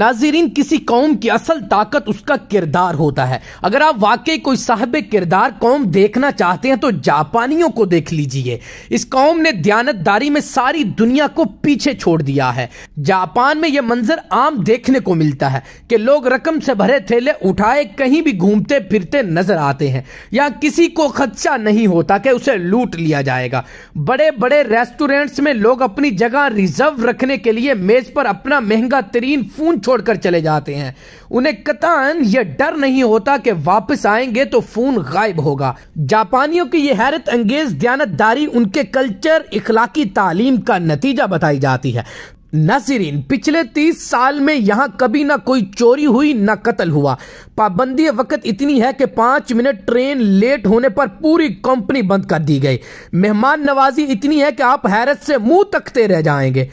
नाजरीन किसी कौम की असल ताकत उसका किरदार होता है अगर आप वाकई कोई साहब किरदार कौम देखना चाहते हैं तो जापानियों को देख लीजिए इस कौम ने दयानतदारी में सारी दुनिया को पीछे छोड़ दिया है जापान में यह मंजर आम देखने को मिलता है कि लोग रकम से भरे थैले उठाए कहीं भी घूमते फिरते नजर आते हैं यहाँ किसी को खदशा नहीं होता कि उसे लूट लिया जाएगा बड़े बड़े रेस्टोरेंट्स में लोग अपनी जगह रिजर्व रखने के लिए मेज पर अपना महंगा तरीन फून छोड़कर चले जाते हैं उन्हें कतान यह डर नहीं होता कि वापस आएंगे तो फोन गायब होगा जापानियों की यह हैरत अंगेज दयानतदारी उनके कल्चर इखलाकी तालीम का नतीजा बताई जाती है नसरीन पिछले तीस साल में यहाँ कभी ना कोई चोरी हुई ना कत्ल हुआ पाबंदी वक्त इतनी है कि पांच मिनट ट्रेन लेट होने पर पूरी कंपनी बंद कर दी गई मेहमान नवाजी इतनी है कि आप हैरत से मुंह तकते रह जाएंगे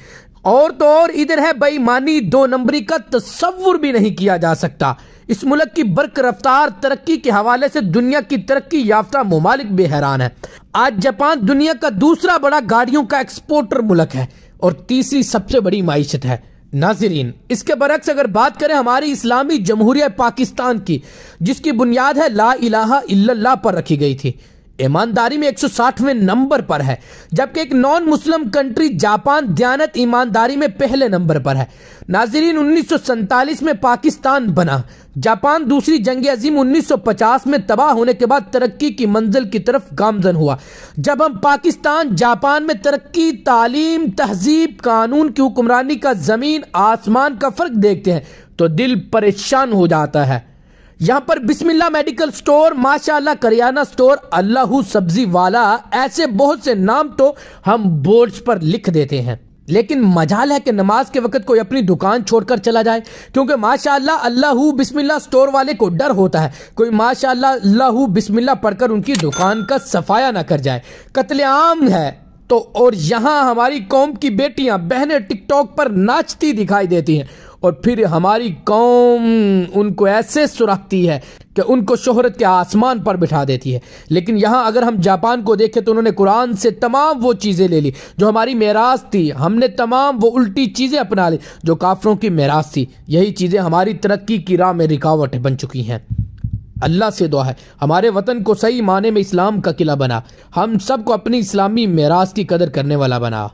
और तो और इधर है बेईमानी दो नंबरी का तस्वुर भी नहीं किया जा सकता इस मुल्क की बर्क रफ्तार तरक्की के हवाले से दुनिया की तरक्की याफ्ता ममालिक भी हैरान है आज जापान दुनिया का दूसरा बड़ा गाड़ियों का एक्सपोर्टर मुल्क है और तीसरी सबसे बड़ी मीशत है नाजरीन इसके बरक्स अगर बात करें हमारी इस्लामी जमहूरिया पाकिस्तान की जिसकी बुनियाद है ला इलाहा इल्लल्लाह पर रखी गई थी ईमानदारी में 160वें नंबर पर है जबकि एक नॉन मुस्लिम कंट्री जापान ध्यानत ईमानदारी में पहले नंबर पर है नाजरीन उन्नीस में पाकिस्तान बना जापान दूसरी जंग अजीम 1950 में तबाह होने के बाद तरक्की की मंजिल की तरफ गामजन हुआ जब हम पाकिस्तान जापान में तरक्की तालीम तहजीब कानून की हुक्मरानी का ज़मीन आसमान का फ़र्क देखते हैं तो दिल परेशान हो जाता है यहाँ पर बिस्मिल्ला मेडिकल स्टोर माशाल्लाह करियाना स्टोर अल्लाह सब्जी वाला ऐसे बहुत से नाम तो हम बोर्ड्स पर लिख देते हैं लेकिन मजाल है कि नमाज के वक्त कोई अपनी दुकान छोड़कर चला जाए क्योंकि माशाल्लाह अल्लाह बिस्मिल्ला स्टोर वाले को डर होता है कोई माशाल्लाह अल्लाह बिस्मिल्ला पढ़कर उनकी दुकान का सफाया ना कर जाए कतलेआम है तो और यहाँ हमारी कौम की बेटियां बहनें टिकटॉक पर नाचती दिखाई देती हैं और फिर हमारी कौम उनको ऐसे सुरखती है कि उनको शोहरत के आसमान पर बिठा देती है लेकिन यहाँ अगर हम जापान को देखें तो उन्होंने कुरान से तमाम वो चीज़ें ले ली जो हमारी मेराज थी हमने तमाम वो उल्टी चीज़ें अपना ली जो काफरों की मेराज थी यही चीज़ें हमारी तरक्की की राह में रिकावट बन चुकी हैं अल्लाह से दुआ है हमारे वतन को सही माने में इस्लाम का किला बना हम सबको अपनी इस्लामी मेराज की कदर करने वाला बना